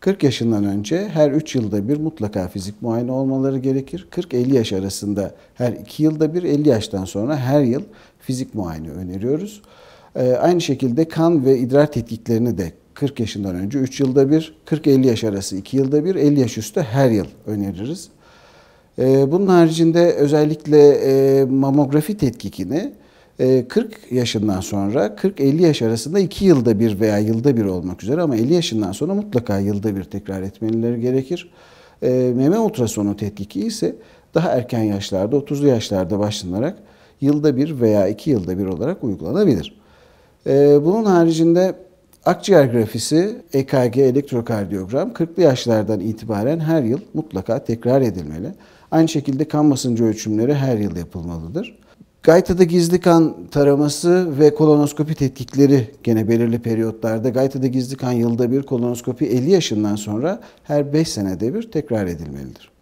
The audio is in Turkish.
40 yaşından önce her 3 yılda bir mutlaka fizik muayene olmaları gerekir. 40-50 yaş arasında her 2 yılda bir, 50 yaştan sonra her yıl fizik muayene öneriyoruz. Ee, aynı şekilde kan ve idrar tetkiklerini de 40 yaşından önce 3 yılda bir, 40-50 yaş arası 2 yılda bir, 50 yaş üstü her yıl öneririz. Ee, bunun haricinde özellikle e, mamografi tetkikini 40 ee, yaşından sonra 40-50 yaş arasında 2 yılda bir veya yılda bir olmak üzere ama 50 yaşından sonra mutlaka yılda bir tekrar etmeleri gerekir. Meme ultrasonu tetkiki ise daha erken yaşlarda 30'lu yaşlarda başlanarak yılda bir veya 2 yılda bir olarak uygulanabilir. Ee, bunun haricinde akciğer grafisi, EKG, elektrokardiyogram 40'lı yaşlardan itibaren her yıl mutlaka tekrar edilmeli. Aynı şekilde kan basıncı ölçümleri her yıl yapılmalıdır. Gayta'da gizli kan taraması ve kolonoskopi tetkikleri gene belirli periyotlarda. Gayta'da gizli kan yılda bir kolonoskopi 50 yaşından sonra her 5 senede bir tekrar edilmelidir.